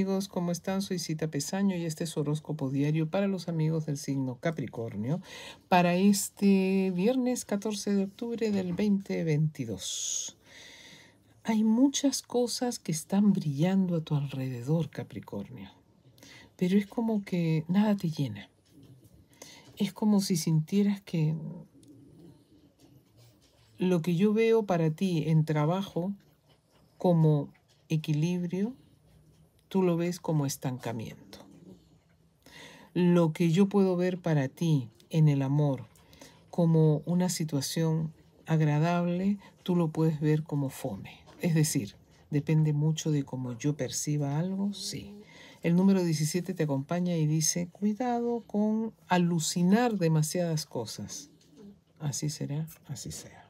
amigos, ¿cómo están? Soy Cita Pesaño y este es horóscopo diario para los amigos del signo Capricornio para este viernes 14 de octubre del 2022. Hay muchas cosas que están brillando a tu alrededor, Capricornio, pero es como que nada te llena. Es como si sintieras que lo que yo veo para ti en trabajo como equilibrio, tú lo ves como estancamiento. Lo que yo puedo ver para ti en el amor como una situación agradable, tú lo puedes ver como fome. Es decir, depende mucho de cómo yo perciba algo, sí. El número 17 te acompaña y dice, cuidado con alucinar demasiadas cosas. Así será, así sea.